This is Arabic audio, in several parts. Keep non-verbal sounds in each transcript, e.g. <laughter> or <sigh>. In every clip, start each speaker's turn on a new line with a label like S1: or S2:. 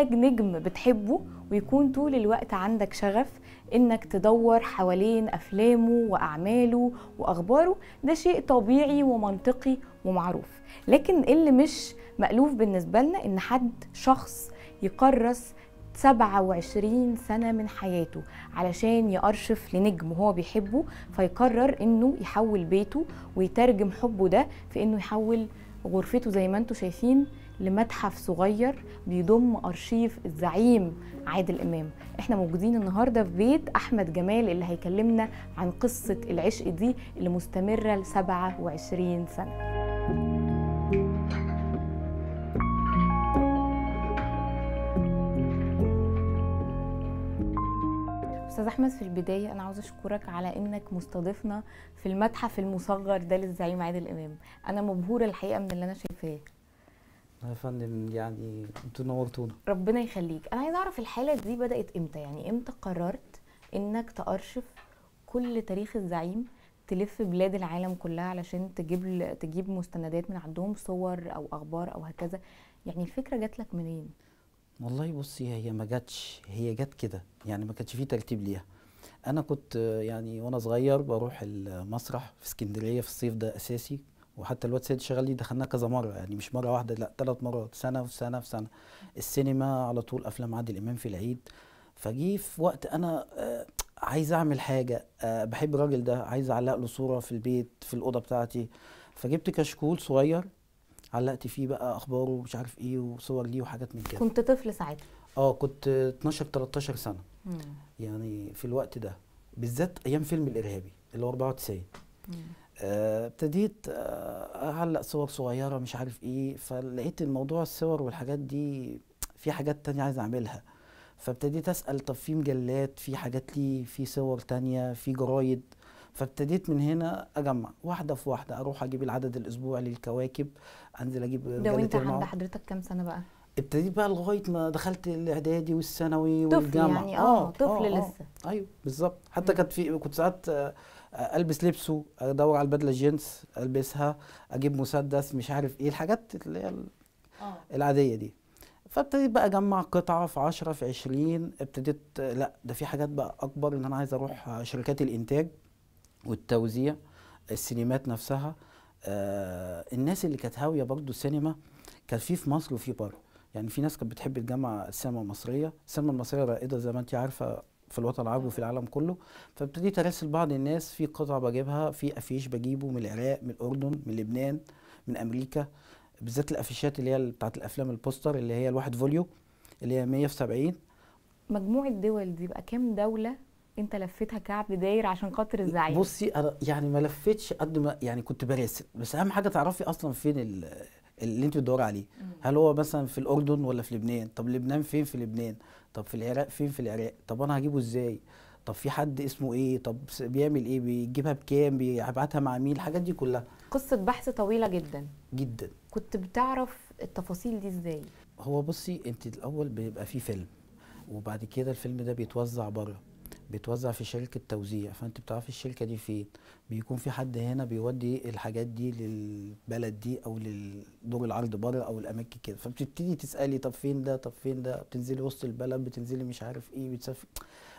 S1: عندك نجم بتحبه ويكون طول الوقت عندك شغف انك تدور حوالين افلامه واعماله واخباره ده شيء طبيعي ومنطقي ومعروف لكن اللي مش مألوف بالنسبه لنا ان حد شخص يكرس 27 سنة من حياته علشان يأرشف لنجم هو بيحبه فيقرر انه يحول بيته ويترجم حبه ده في انه يحول غرفته زي ما انتم شايفين لمتحف صغير بيضم ارشيف الزعيم عادل امام احنا موجودين النهارده في بيت احمد جمال اللي هيكلمنا عن قصه العشق دي اللي مستمره ل 27 سنه استاذ احمد في البدايه انا عاوزه اشكرك على انك مستضيفنا في المتحف المصغر ده للزعيم عادل امام انا مبهوره الحقيقه من اللي انا شايفاه
S2: يا فندم يعني انتوا نورتونا
S1: ربنا يخليك انا عايزه اعرف الحاله دي بدات امتى يعني امتى قررت انك تارشف كل تاريخ الزعيم تلف بلاد العالم كلها علشان تجيب تجيب مستندات من عندهم صور او اخبار او هكذا يعني الفكره جات لك منين
S2: والله بصي هي ما جاتش هي جت كده يعني ما كانش في ترتيب ليها انا كنت يعني وانا صغير بروح المسرح في اسكندريه في الصيف ده اساسي وحتى الواد سيد شغال دي دخلناها كذا مره يعني مش مره واحده لا ثلاث مرات سنه في سنه في سنه السينما على طول افلام عادل امام في العيد فجي في وقت انا آه، عايز اعمل حاجه آه، بحب الراجل ده عايز اعلق له صوره في البيت في الاوضه بتاعتي فجبت كشكول صغير علقت فيه بقى اخباره ومش عارف ايه وصور ليه وحاجات من كده كنت
S1: طفل ساعتها
S2: اه كنت 12 13 سنه مم. يعني في الوقت ده بالذات ايام فيلم الارهابي اللي هو 94 مم. آه، ابتديت آه، اعلق صور صغيره مش عارف ايه فلقيت الموضوع الصور والحاجات دي في حاجات تانية عايز اعملها فابتديت اسال طب في مجلات في حاجات لي في صور تانية في جرايد فابتديت من هنا اجمع واحده في واحده اروح اجيب العدد الاسبوعي للكواكب انزل اجيب ده وانت عند
S1: حضرتك كام سنه بقى
S2: ابتديت بقى لغايه ما دخلت الاعدادي والثانوي والجامعه طفل يعني اه, آه، طفل
S1: لسه ايوه
S2: بالظبط حتى كانت في كنت ساعات البس لبسه ادور على البدله الجينز البسها اجيب مسدس مش عارف ايه الحاجات اللي هي آه. العاديه دي فابتديت بقى اجمع قطعه في 10 في 20 ابتديت لا ده في حاجات بقى اكبر ان انا عايز اروح شركات الانتاج والتوزيع السينمات نفسها آه الناس اللي كانت هاويه برضه السينما كان في في مصر وفي بره يعني في ناس كانت بتحب تجمع السينما المصريه السينما المصريه رائده زي ما انت عارفه في الوطن العربي وفي العالم كله فابتديت ارسل بعض الناس في قطع بجيبها في افيش بجيبه من العراق من الاردن من لبنان من امريكا بالذات الافيشات اللي هي بتاعت الافلام البوستر اللي هي الواحد فوليو اللي هي 170
S1: مجموعه الدول دي بقى كام دوله انت لفيتها كعبد داير عشان خاطر الزعيم
S2: بصي انا يعني ما لفتش قد ما يعني كنت براسل بس اهم حاجه تعرفي اصلا فين اللي انت بتدوري عليه هل هو مثلا في الاردن ولا في لبنان طب لبنان فين في لبنان طب في العراق فين في العراق طب انا هجيبه ازاي طب في حد اسمه ايه طب بيعمل ايه بيجيبها بكام بيبعتها مع مين الحاجات دي كلها
S1: قصه بحث طويله جدا جدا كنت بتعرف التفاصيل دي ازاي
S2: هو بصي انت الاول بيبقى في فيلم وبعد كده الفيلم ده بيتوزع بره بتوزع في شركه توزيع فانت بتعرفي الشركه دي فين بيكون في حد هنا بيودي الحاجات دي للبلد دي او لدور العرض بره او الاماكن كده فبتبتدي تسالي طب فين ده طب فين ده بتنزلي وسط البلد بتنزلي مش عارف ايه بتسافري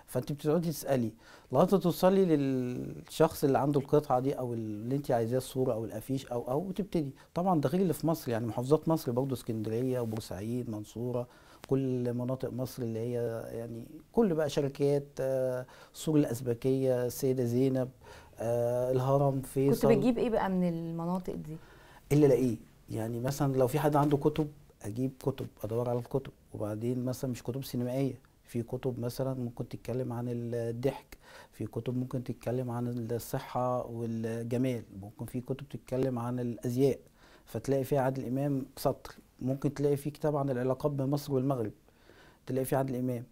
S2: فانت بتقعدي تسالي لغايه توصلي للشخص اللي عنده القطعه دي او اللي انت عايزاه الصوره او الافيش او او وتبتدي طبعا ده غير اللي في مصر يعني محافظات مصر برضه اسكندريه وبورسعيد منصوره كل مناطق مصر اللي هي يعني كل بقى شركات آه، سور الأسبكية السيدة زينب آه، الهرم فيصل كنت بتجيب إيه
S1: بقى من المناطق دي؟ اللي الاقيه
S2: يعني مثلا لو في حد عنده كتب اجيب كتب ادور على الكتب وبعدين مثلا مش كتب سينمائيه في كتب مثلا ممكن تتكلم عن الضحك في كتب ممكن تتكلم عن الصحه والجمال ممكن في كتب تتكلم عن الازياء فتلاقي فيها عادل امام سطر ممكن تلاقي فيه كتاب عن العلاقات بين مصر والمغرب تلاقي فيه عادل امام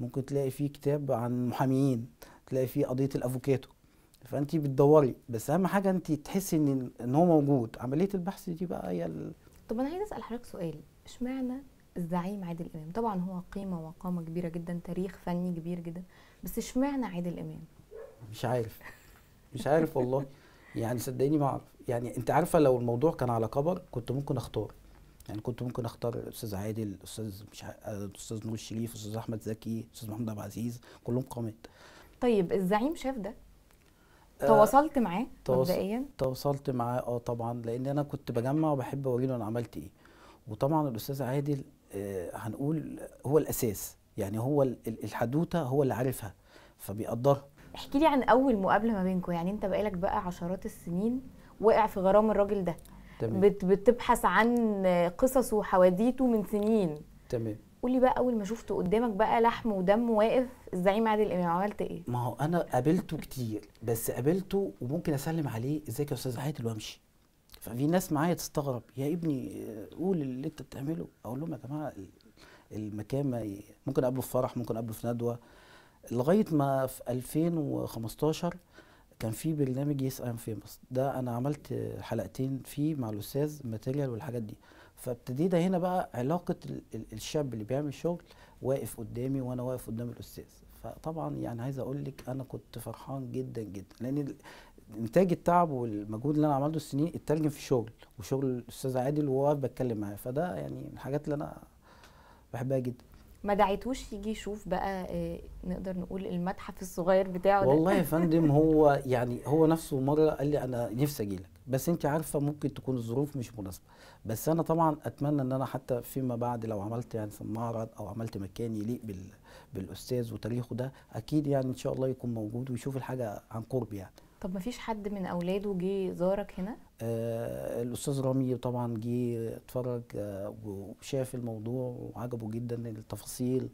S2: ممكن تلاقي فيه كتاب عن محاميين تلاقي فيه قضيه الافوكاتو فانت بتدوري بس اهم حاجه انت تحسي ان ان هو موجود عمليه البحث دي بقى هي ال...
S1: طب انا عايز اسال حضرتك سؤال اشمعنى الزعيم عادل امام طبعا هو قيمه وقامه كبيره جدا تاريخ فني كبير جدا بس اشمعنى عادل امام
S2: مش عارف مش عارف والله يعني صدقيني ما اعرف يعني انت عارفه لو الموضوع كان على كبر كنت ممكن اختار يعني كنت ممكن اختار الاستاذ عادل الاستاذ مش الاستاذ نور الشريف الاستاذ احمد زكي الاستاذ محمد عبد العزيز كلهم قامت
S1: طيب الزعيم شاف ده آه، تواصلت معاه مبدئيا
S2: تواصلت معاه اه طبعا لان انا كنت بجمع وبحب اوريله انا عملت ايه وطبعا الاستاذ عادل آه هنقول هو الاساس يعني هو الحدوته هو اللي عارفها فبيقدرها
S1: احكي لي عن اول مقابله ما بينكم يعني انت بقالك بقى عشرات السنين وقع في غرام الراجل ده تمام. بتبحث عن قصصه وحواديته من سنين تمام قولي بقى اول ما شفته قدامك بقى لحم ودم واقف الزعيم عادل امام عملت ايه؟
S2: ما هو انا قابلته كتير بس قابلته وممكن اسلم عليه ازيك يا استاذ عادل وامشي ففي ناس معايا تستغرب يا ابني قول اللي انت بتعمله اقول لهم يا جماعه المكان ما ممكن اقابله في فرح ممكن اقابله في ندوه لغايه ما في 2015 كان في برنامج يس ام فيمس ده انا عملت حلقتين فيه مع الاستاذ ماتيريال والحاجات دي فابتدينا هنا بقى علاقه الشاب اللي بيعمل شغل واقف قدامي وانا واقف قدام الاستاذ فطبعا يعني عايز اقول لك انا كنت فرحان جدا جدا لان انتاج التعب والمجهود اللي انا عملته السنين اترجم في شغل وشغل الاستاذ عادل وهو بتكلم معاه فده يعني من الحاجات اللي انا بحبها جدا
S1: ما دعيتوش يجي يشوف بقى آه، نقدر نقول المتحف الصغير بتاعه ده والله يا <laughs>
S2: فندم هو يعني هو نفسه مره قال لي انا نفسي اجي لك بس انت عارفه ممكن تكون الظروف مش مناسبه بس انا طبعا اتمنى ان انا حتى فيما بعد لو عملت يعني في المعرض او عملت مكان يليق بال بالاستاذ وتاريخه ده اكيد يعني ان شاء الله يكون موجود ويشوف الحاجه عن قرب يعني
S1: طب ما فيش حد من اولاده جه زارك هنا
S2: آه الاستاذ رامي طبعا جه اتفرج آه وشاف الموضوع وعجبه جدا التفاصيل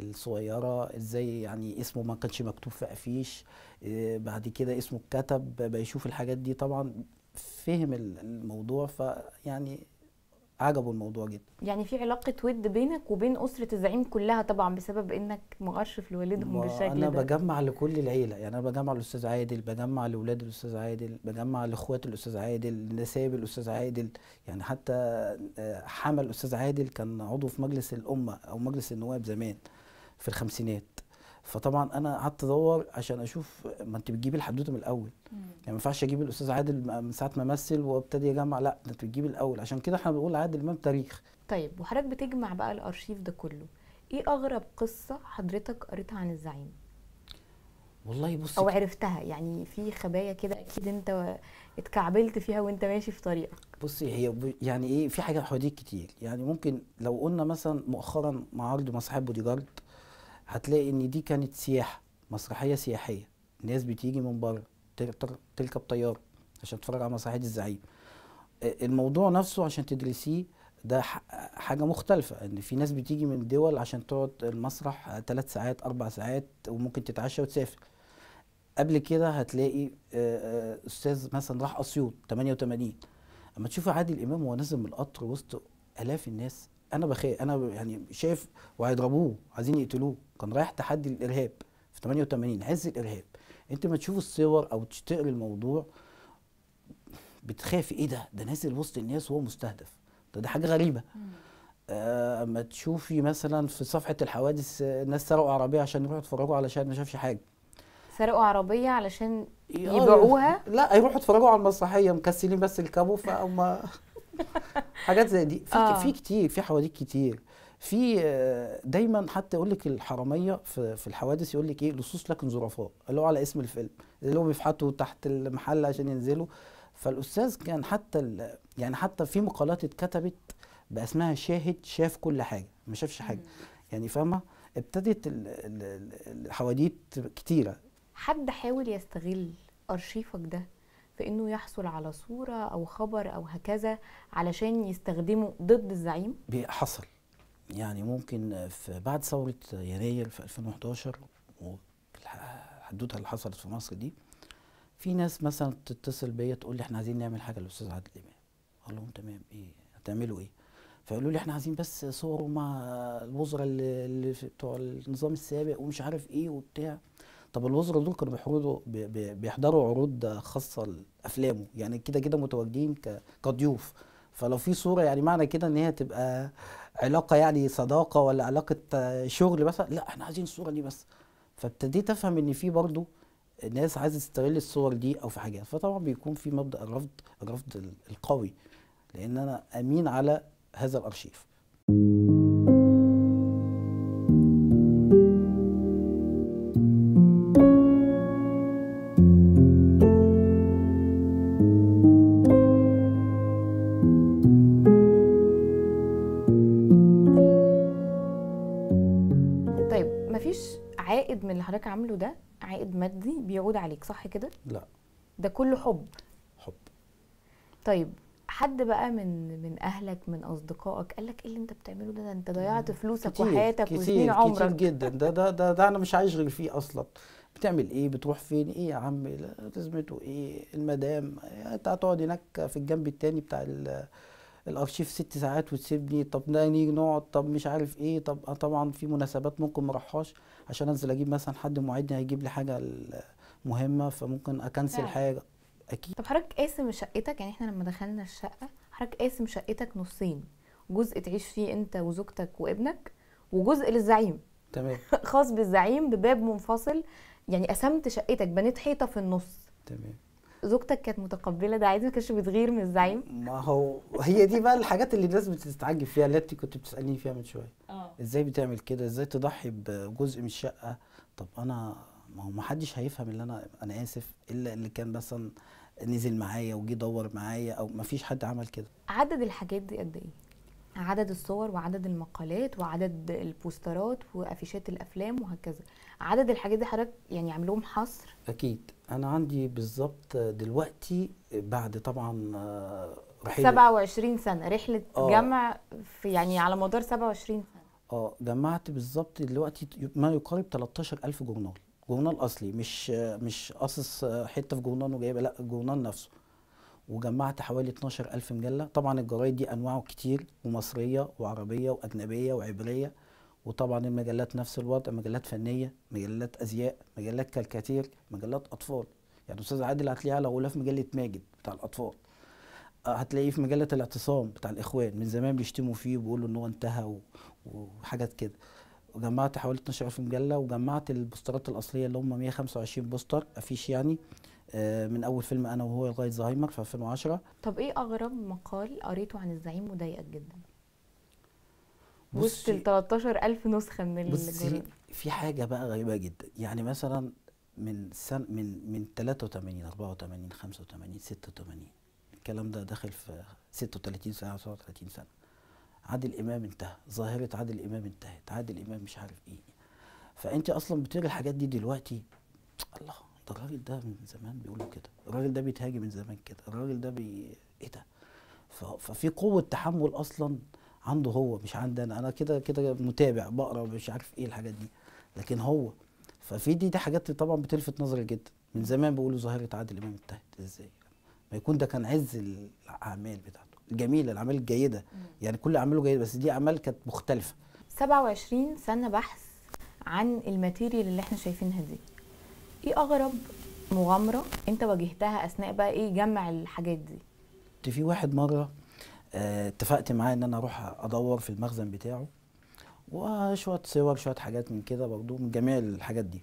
S2: الصغيره ازاي يعني اسمه ما كانش مكتوب في افيش آه بعد كده اسمه اتكتب بيشوف الحاجات دي طبعا فهم الموضوع فيعني عجبوا الموضوع جدا
S1: يعني في علاقه ود بينك وبين اسره الزعيم كلها طبعا بسبب انك مغرشف لوالدهم بالشكل أنا ده انا
S2: بجمع لكل العيله يعني انا بجمع الاستاذ عادل بجمع لاولاد الاستاذ عادل بجمع لاخوات الاستاذ عادل نسايب الاستاذ عادل يعني حتى آه، حمل الاستاذ عادل كان عضو في مجلس الامه او مجلس النواب زمان في الخمسينات فطبعا انا قعدت ادور عشان اشوف ما انت بتجيبي الحدوته من الاول مم. يعني ما ينفعش اجيب الاستاذ عادل من ساعه ما مثل وابتدي اجمع لا ده انت بتجيب الاول عشان كده احنا بنقول عادل امام تاريخ
S1: طيب وحضرتك بتجمع بقى الارشيف ده كله ايه اغرب قصه حضرتك قريتها عن الزعيم
S2: والله بص او
S1: عرفتها يعني في خبايا كده اكيد انت اتكعبلت فيها وانت ماشي في طريقك
S2: بصي هي يعني ايه في حاجه حواديت كتير يعني ممكن لو قلنا مثلا مؤخرا مع عرض مصاحب بودي جارد هتلاقي ان دي كانت سياحه مسرحيه سياحيه الناس بتيجي من بره تركب طياره عشان تتفرج على مسرحيه الزعيم الموضوع نفسه عشان تدرسيه ده حاجه مختلفه ان في ناس بتيجي من دول عشان تقعد المسرح ثلاث ساعات اربع ساعات وممكن تتعشى وتسافر قبل كده هتلاقي استاذ مثلا راح اسيوط 88 اما تشوف عادل امام وهو نازل من القطر وسط الاف الناس انا بخي انا يعني شايف وهيضربوه عايزين يقتلوه كان رايح تحدي الارهاب في 88 عز الارهاب انت ما تشوف الصور او تقرا الموضوع بتخافي ايه ده ده نازل وسط الناس وهو مستهدف ده, ده حاجه غريبه اما آه تشوفي مثلا في صفحه الحوادث الناس سرقوا عربيه عشان يروحوا يتفرجوا علشان ما شافش حاجه
S1: سرقوا عربيه علشان يبيعوها لا
S2: يروحوا يتفرجوا على المسرحيه مكسلين بس الكابو فهم حاجات زي دي في, آه. في كتير في حواديت كتير في آه، دايما حتى يقول لك الحراميه في, في الحوادث يقول لك ايه لصوص لكن ظرفاء اللي هو على اسم الفيلم اللي هو بيفحطوا تحت المحل عشان ينزلوا فالاستاذ كان حتى يعني حتى في مقالات اتكتبت باسمها شاهد شاف كل حاجه ما شافش حاجه يعني فاهمه ابتدت الحواديت كتيره
S1: حد حاول يستغل ارشيفك ده في انه يحصل على صوره او خبر او هكذا علشان يستخدمه ضد الزعيم؟
S2: حصل يعني ممكن في بعد ثوره يناير في 2011 والحدوته اللي حصلت في مصر دي في ناس مثلا تتصل بيا تقول لي احنا عايزين نعمل حاجه للاستاذ عادل امام اقول لهم تمام ايه هتعملوا ايه فيقولوا لي احنا عايزين بس صوره مع الوزراء اللي بتوع النظام السابق ومش عارف ايه وبتاع طب الوزراء دول كانوا بيحضروا بيحضروا عروض خاصه لافلامه يعني كده كده متواجدين كضيوف فلو في صوره يعني معنى كده ان هي تبقى علاقه يعني صداقه ولا علاقه شغل مثلا لا احنا عايزين الصوره دي بس فابتديت افهم ان في برضه الناس عايزه تستغل الصور دي او في حاجات فطبعا بيكون في مبدا الرفض الرفض القوي لان انا امين على هذا الارشيف
S1: العائد من اللي حضرتك عامله ده عائد مادي بيعود عليك صح كده لا ده كله حب حب طيب حد بقى من من اهلك من اصدقائك قال لك ايه اللي انت بتعمله ده, ده انت ضيعت فلوسك كتير وحياتك كتير وسنين عمرك كتير جدا
S2: ده ده ده, ده انا مش عايش غير فيه اصلا بتعمل ايه بتروح فين ايه يا عم لازمته ايه المدام انت هتقعد هناك في الجنب التاني بتاع الارشيف ست ساعات وتسيبني طب نيجي نقعد طب مش عارف ايه طب آه، طبعا في مناسبات ممكن ما اروحهاش عشان انزل اجيب مثلا حد معدني هيجيب لي حاجه مهمه فممكن اكنسل حاجه اكيد
S1: طب حضرتك قاسم شقتك يعني احنا لما دخلنا الشقه حضرتك قاسم شقتك نصين جزء تعيش فيه انت وزوجتك وابنك وجزء للزعيم تمام <laughs> خاص بالزعيم بباب منفصل يعني قسمت شقتك بنيت حيطه في النص تمام زوجتك كانت متقبله ده عادي ما كانتش بتغير من الزعيم
S2: ما هو هي دي بقى الحاجات اللي الناس بتتعجب فيها اللي انت كنت بتسالني فيها من شويه آه. ازاي بتعمل كده ازاي تضحي بجزء من الشقه طب انا ما هو ما حدش هيفهم اللي انا انا اسف الا اللي كان مثلا نزل معايا وجي دور معايا او ما فيش حد عمل كده
S1: عدد الحاجات دي قد ايه عدد الصور وعدد المقالات وعدد البوسترات وافيشات الافلام وهكذا عدد الحاجات دي حضرتك يعني عامل لهم حصر
S2: اكيد انا عندي بالظبط دلوقتي بعد طبعا آه، رحله
S1: 27 سنه رحله آه جمع في يعني على مدار 27 سنه
S2: اه جمعت بالظبط دلوقتي ما يقارب 13000 جورنال جورنال اصلي مش آه، مش قاصص آه، حته في جورنال وجايبه لا الجورنال نفسه وجمعت حوالي 12 ألف مجلة طبعا الجرايد دي أنواعه كتير ومصرية وعربية وأجنبية وعبرية وطبعا المجلات نفس الوضع مجلات فنية مجلات أزياء مجلات كاريكاتير مجلات أطفال يعني أستاذ عادل هتلاقيه على غلاف مجلة ماجد بتاع الأطفال آه، هتلاقيه في مجلة الاعتصام بتاع الإخوان من زمان بيشتموا فيه وبيقولوا إن هو انتهى وحاجات كده وجمعت حوالي 12000 مجلة وجمعت البوسترات الأصلية اللي هم 125 بوستر أفيش يعني آه، من اول فيلم انا وهو لغايه زهايمر في 2010
S1: طب ايه اغرب مقال قريته عن الزعيم وضايقك جدا وسط ال 13000 نسخه من بصي
S2: في حاجه بقى غريبه جدا يعني مثلا من سن من من 83 84 85 86 الكلام ده داخل في 36 سنه 37 سنه عادل امام انتهى ظاهره عادل امام انتهت عادل امام مش عارف ايه فانت اصلا بتقري الحاجات دي دلوقتي الله ده الراجل ده من زمان بيقولوا كده الراجل ده بيتهاجم من زمان كده الراجل ده بي... ايه ده ففي قوه تحمل اصلا عنده هو مش عندي انا انا كده كده متابع بقرا مش عارف ايه الحاجات دي لكن هو ففي دي دي حاجات طبعا بتلفت نظري جدا من زمان بيقولوا ظاهره عادل امام انتهت ازاي ما يكون ده كان عز الاعمال بتاعته الجميله الاعمال الجيده يعني كل اعماله جيده بس دي اعمال كانت مختلفه
S1: 27 سنه بحث عن الماتيريال اللي احنا شايفينها دي في ايه اغرب مغامره انت واجهتها اثناء بقى ايه جمع الحاجات دي
S2: كنت في واحد مره آه، اتفقت معاه ان انا اروح ادور في المخزن بتاعه وشويه صور شويه حاجات من كده برضو من جميع الحاجات دي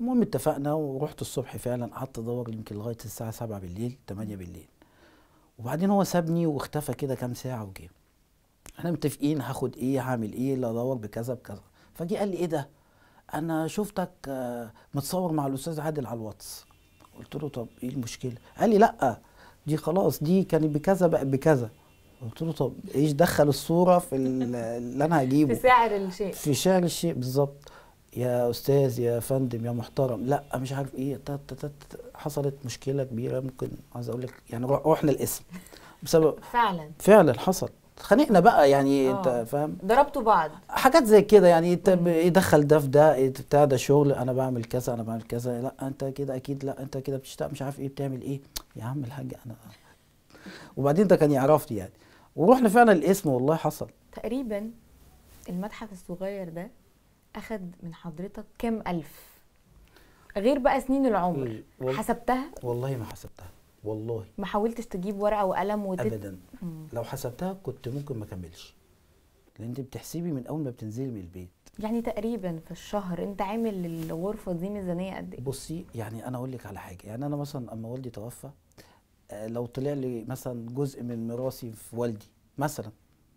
S2: المهم اتفقنا ورحت الصبح فعلا قعدت ادور يمكن لغايه الساعه 7 بالليل 8 بالليل وبعدين هو سابني واختفى كده كام ساعه وجه احنا متفقين هاخد ايه هعمل ايه اللي ادور بكذا بكذا فجي قال لي ايه ده انا شفتك آه، متصور مع الاستاذ عادل على الواتس قلت له طب ايه المشكله قال لي لا دي خلاص دي كانت بكذا بقت بكذا قلت له طب ايش دخل الصوره في اللي انا هجيبه <laughs> في
S1: سعر الشيء في
S2: سعر الشيء بالظبط يا استاذ يا فندم يا محترم لا مش عارف ايه تات تات حصلت مشكله كبيره ممكن عايز اقول لك يعني رحنا الاسم بسبب فعلا فعلا حصل اتخانقنا بقى يعني آه. انت فاهم
S1: ضربتوا بعض
S2: حاجات زي كده يعني انت دخل ده في ده بتاع ده شغل انا بعمل كذا انا بعمل كذا لا انت كده اكيد لا انت كده بتشتاق مش عارف ايه بتعمل ايه يا عم الحاج انا وبعدين ده كان يعرفني يعني ورحنا فعلا الاسم والله حصل
S1: تقريبا المتحف الصغير ده اخد من حضرتك كام الف غير بقى سنين العمر إيه، حسبتها والله ما حسبتها والله ما حاولتش تجيب ورقه وقلم وديت ابدا مم.
S2: لو حسبتها كنت ممكن ما اكملش لان انت بتحسبي من اول ما بتنزلي من البيت
S1: يعني تقريبا في الشهر انت عامل الغرفه دي ميزانيه قد
S2: ايه بصي يعني انا اقول لك على حاجه يعني انا مثلا اما والدي توفى آه، لو طلع لي مثلا جزء من ميراثي في والدي مثلا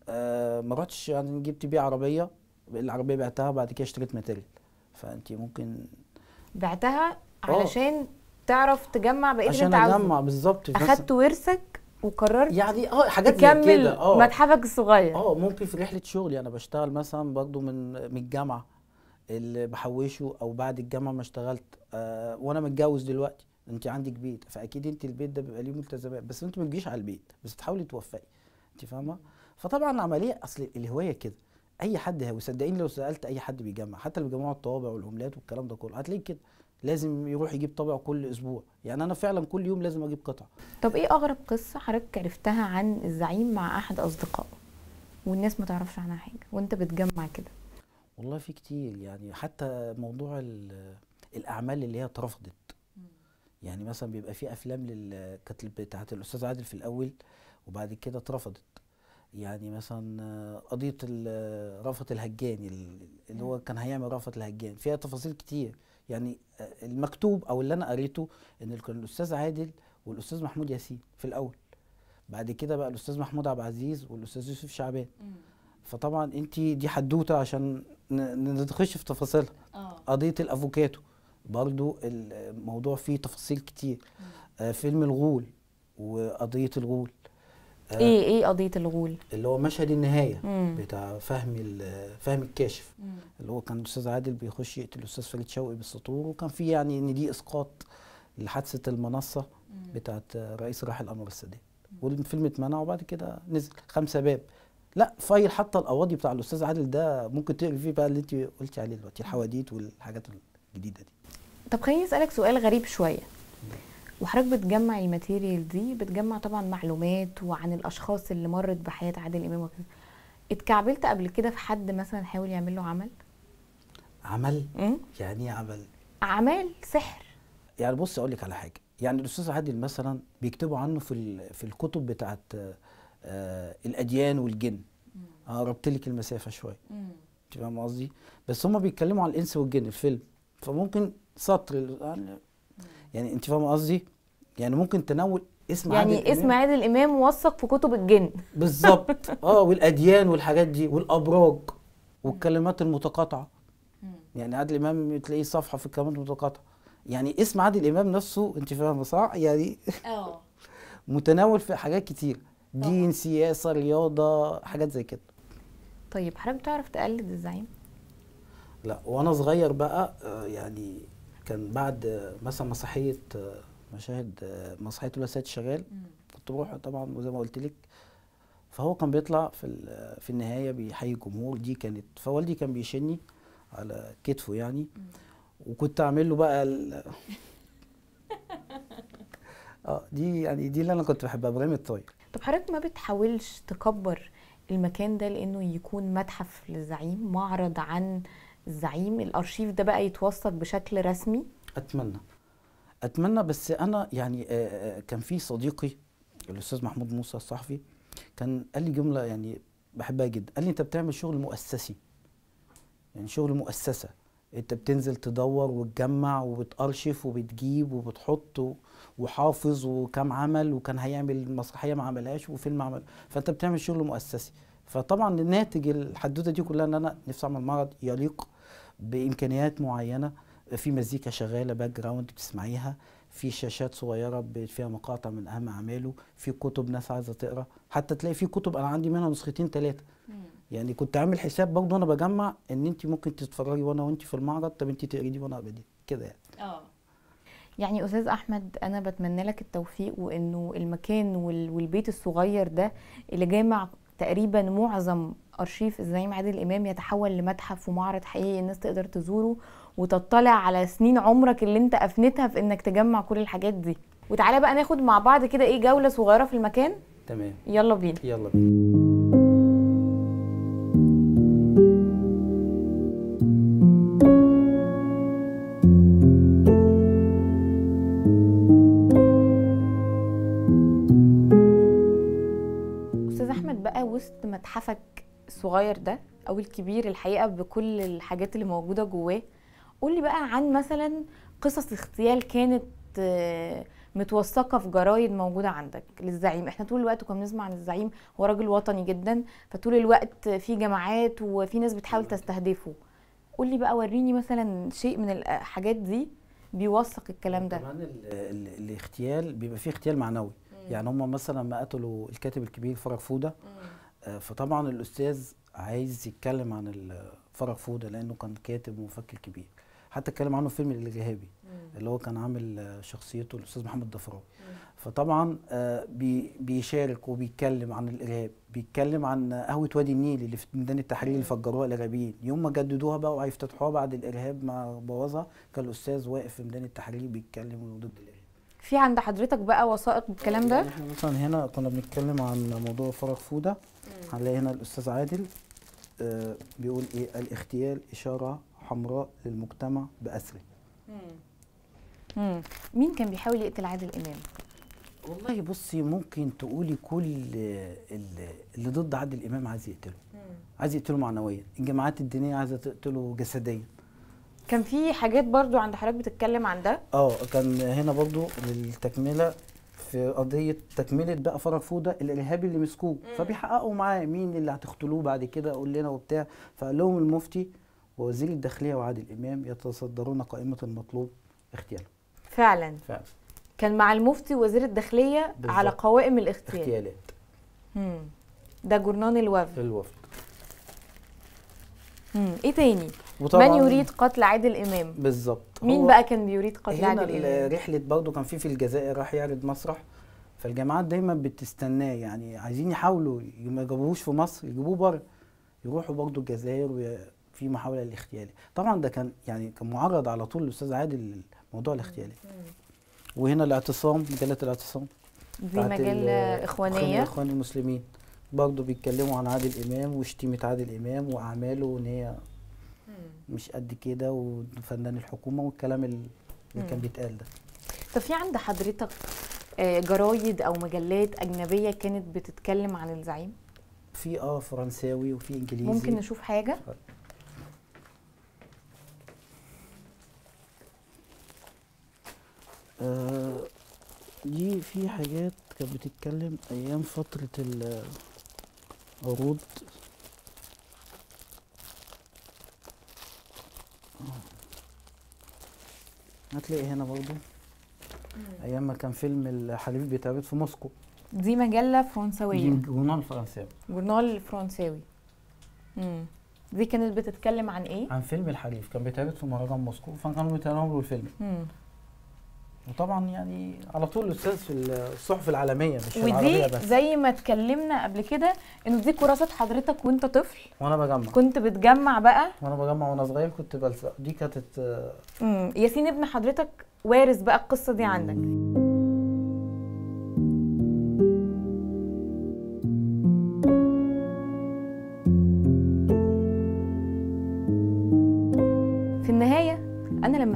S2: آه، ما رحتش يعني جبت بيه عربيه العربيه بعتها بعد كده اشتريت ماتيريال فانت ممكن
S1: بعتها آه. علشان أوه. تعرف تجمع بقيت اللي انت عشان اجمع
S2: بالظبط اخدت
S1: ورثك وقررت يعني اه حاجات تكمل زي كده اه متحفك الصغير اه ممكن
S2: في رحله شغلي انا بشتغل مثلا برضو من من الجامعه اللي بحوشه او بعد الجامعه ما اشتغلت آه وانا متجوز دلوقتي انت عندك بيت فاكيد انت البيت ده بيبقى ليه ملتزمات بس انت ما تجيش على البيت بس تحاولي توفقي انت فاهمه فطبعا عمليه اصل الهوايه كده اي حد هاوي صدقيني لو سالت اي حد بيجمع حتى اللي بيجمعوا الطوابع والعملات والكلام ده كله هتلاقيه كده لازم يروح يجيب طابع كل اسبوع يعني انا فعلا كل يوم لازم اجيب قطعه
S1: طب ايه اغرب قصه حضرتك عرفتها عن الزعيم مع احد اصدقائه والناس ما تعرفش عنها حاجه وانت بتجمع كده
S2: والله في كتير يعني حتى موضوع الاعمال اللي هي اترفضت يعني مثلا بيبقى في افلام للكتل كانت بتاعت الاستاذ عادل في الاول وبعد كده اترفضت يعني مثلا آه، قضيه آه، رأفت الهجاني اللي هو كان هيعمل رأفت الهجان فيها تفاصيل كتير يعني آه، المكتوب او اللي انا قريته ان كان الاستاذ عادل والاستاذ محمود ياسين في الاول بعد كده بقى الاستاذ محمود عبد العزيز والاستاذ يوسف شعبان فطبعا انت دي حدوته عشان نخش في تفاصيلها قضيه الافوكاتو برضو الموضوع فيه تفاصيل كتير فيلم الغول وقضيه الغول آه، ايه
S1: ايه قضيه الغول
S2: اللي هو مشهد النهايه مم. بتاع فهم فهم الكاشف مم. اللي هو كان الاستاذ عادل بيخش يقتل الاستاذ فريد شوقي بالسطور وكان في يعني ان دي اسقاط لحادثه المنصه بتاعه رئيس الراحل انور السادات والفيلم اتمنع وبعد كده نزل خمسه باب لا فايل حتى القواضي بتاع الاستاذ عادل ده ممكن تقري فيه بقى اللي انت قلتي عليه دلوقتي الحواديت والحاجات الجديده دي
S1: طب خليني اسالك سؤال غريب شويه وحضرتك بتجمع الماتيريال دي بتجمع طبعا معلومات وعن الاشخاص اللي مرت بحياه عادل امام وكده اتكعبلت قبل كده في حد مثلا حاول يعمل له عمل
S2: عمل م? يعني ايه عمل
S1: اعمال سحر
S2: يعني بص اقول لك على حاجه يعني الاستاذ عادل مثلا بيكتبوا عنه في في الكتب بتاعت آه، الاديان والجن انا آه، قربت لك المسافه شويه انت فاهم قصدي بس هم بيتكلموا عن الانس والجن الفيلم فممكن سطر يعني يعني انت فاهمه قصدي يعني ممكن تناول اسم يعني عادل اسم عادل
S1: الامام موثق في كتب الجن
S2: بالظبط <laughs> اه والاديان والحاجات دي والابراج والكلمات المتقاطعه يعني عادل امام تلاقيه صفحه في الكلمات المتقاطعه يعني اسم عادل امام نفسه انت فاهمه صح يعني اه <laughs> متناول في حاجات كتير آه. دين أوه. سياسه رياضه حاجات زي كده
S1: طيب حضرتك تعرف تقلد الزعيم
S2: لا وانا صغير بقى آه، يعني كان بعد مثلا مسرحيه آه، مشاهد آه، مسرحيه ولا سيد شغال كنت بروح طبعا وزي ما قلت لك فهو كان بيطلع في آه، في النهايه بيحيي الجمهور دي كانت فوالدي كان بيشني على كتفه يعني وكنت اعمل له بقى ال... <laughs> اه دي يعني دي اللي انا كنت بحبها ابراهيم الطاير
S1: طب حضرتك ما بتحاولش تكبر المكان ده لانه يكون متحف للزعيم معرض عن الزعيم الارشيف ده بقى يتوثق بشكل رسمي
S2: اتمنى اتمنى بس انا يعني آه، آه، كان في صديقي الاستاذ محمود موسى الصحفي كان قال لي جمله يعني بحبها جدا قال لي انت بتعمل شغل مؤسسي يعني شغل مؤسسه انت بتنزل تدور وتجمع وبتارشف وبتجيب وبتحط وحافظ وكم عمل وكان هيعمل مسرحيه ما عملهاش وفيلم عمل فانت بتعمل شغل مؤسسي فطبعا ناتج الحدوته دي كلها ان انا نفسي اعمل معرض يليق بامكانيات معينه في مزيكا شغاله باك جراوند بتسمعيها في شاشات صغيره فيها مقاطع من اهم اعماله في كتب ناس عايزه تقرا حتى تلاقي في كتب انا عندي منها نسختين ثلاثه يعني كنت عامل حساب برضه وانا بجمع ان انت ممكن تتفرجي وانا وانت في المعرض طب انت تقري دي وانا اقرا دي كده يعني
S1: اه يعني استاذ احمد انا بتمنى لك التوفيق وانه المكان والبيت الصغير ده اللي جامع تقريبا معظم ارشيف الزعيم عادل امام يتحول لمتحف ومعرض حقيقي الناس تقدر تزوره وتطلع على سنين عمرك اللي انت افنتها في انك تجمع كل الحاجات دي وتعالى بقى ناخد مع بعض كده ايه جوله صغيره في المكان تمام يلا بينا يلا بينا متحفك الصغير ده او الكبير الحقيقه بكل الحاجات اللي موجوده جواه قول لي بقى عن مثلا قصص اغتيال كانت آه، متوثقه في جرايد موجوده عندك للزعيم احنا طول الوقت كنا بنسمع عن الزعيم هو راجل وطني جدا فطول الوقت في جماعات وفي ناس بتحاول تستهدفه قول لي بقى وريني مثلا شيء من آه، الحاجات دي بيوثق الكلام ده كمان
S2: الاغتيال بيبقى فيه اغتيال معنوي يعني هم مثلا ما قتلوا الكاتب الكبير فرج فوده آه، فطبعا الاستاذ عايز يتكلم عن فرج فوده لانه كان كاتب ومفكر كبير حتى اتكلم عنه في فيلم الارهابي اللي هو كان عامل آه، شخصيته الاستاذ محمد ضفراوي فطبعا آه، بيشارك وبيتكلم عن الارهاب بيتكلم عن قهوه وادي النيل اللي في ميدان التحرير اللي فجروها الارهابيين يوم ما جددوها بقى وهيفتتحوها بعد الارهاب ما بوظها كان الاستاذ واقف في ميدان التحرير بيتكلم ضد الارهاب
S1: في عند حضرتك بقى وثائق بالكلام ده؟ يعني احنا
S2: مثلا هنا كنا بنتكلم عن موضوع فرج فوده هنلاقي هنا الاستاذ عادل آه، بيقول ايه الاغتيال اشاره حمراء للمجتمع باسره
S1: مين كان بيحاول يقتل عادل امام
S2: والله بصي ممكن تقولي كل اللي ضد عادل امام عايز يقتله عايز يقتله معنويا الجماعات الدينيه عايزه تقتله جسديا
S1: كان في حاجات برضو عند حضرتك بتتكلم عن ده
S2: اه كان هنا برضو للتكمله في قضيه تكمله بقى فرج فوده الارهابي اللي مسكوه فبيحققوا معاه مين اللي هتقتلوه بعد كده قول لنا وبتاع فقال لهم المفتي ووزير الداخليه وعادل امام يتصدرون قائمه المطلوب اغتياله
S1: فعلا فعلا كان مع المفتي ووزير الداخليه بالزبط. على قوائم الاغتيال اغتيالات ده جورنان الوفد الوفد امم ايه تاني وطبعا من يريد قتل عادل امام بالظبط مين بقى كان بيريد قتل عادل امام رحله
S2: برضه كان في في الجزائر راح يعرض مسرح فالجامعات دايما بتستناه يعني عايزين يحاولوا ما يجيبوهوش في مصر يجيبوه بره يروحوا برضه الجزائر في محاوله الاختيالي طبعا ده كان يعني كان معرض على طول الاستاذ عادل موضوع الاختيالي وهنا الاعتصام مجله الاعتصام دي مجله اخوانيه اخوان المسلمين برضه بيتكلموا عن عادل امام وشتيمه عادل امام واعماله ان هي مش قد كده وفنان الحكومه والكلام اللي كان بيتقال ده
S1: طب في عند حضرتك آه، جرايد او مجلات اجنبيه كانت بتتكلم عن الزعيم
S2: في اه فرنساوي وفي انجليزي
S1: ممكن نشوف حاجه ف...
S2: آه دي في حاجات كانت بتتكلم ايام فتره العروض آه. هتلاقي هنا برضو ايام ما كان فيلم الحليف بيتعرض في موسكو
S1: دي مجله فرنساويه
S2: جورنال فرنساوي
S1: جورنال فرنساوي امم دي كانت بتتكلم عن ايه
S2: عن فيلم الحليف كان بيتعرض في مهرجان موسكو فكانوا بيتناولوا الفيلم وطبعا يعني على طول الاستاذ في الصحف العالميه مش ودي العربيه بس زي
S1: ما اتكلمنا قبل كده ان دي كراسه حضرتك وانت طفل وانا بجمع كنت بتجمع بقى
S2: وانا بجمع وانا صغير كنت بلصق دي كانت
S1: ياسين ابن حضرتك وارث بقى القصه دي عندك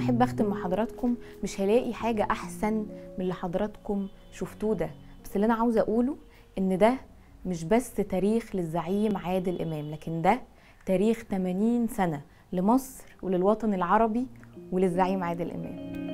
S1: بحب اختم مع حضراتكم مش هلاقي حاجه احسن من اللي حضراتكم شفتوه ده بس اللي انا عاوزه اقوله ان ده مش بس تاريخ للزعيم عادل امام لكن ده تاريخ 80 سنه لمصر وللوطن العربي وللزعيم عادل امام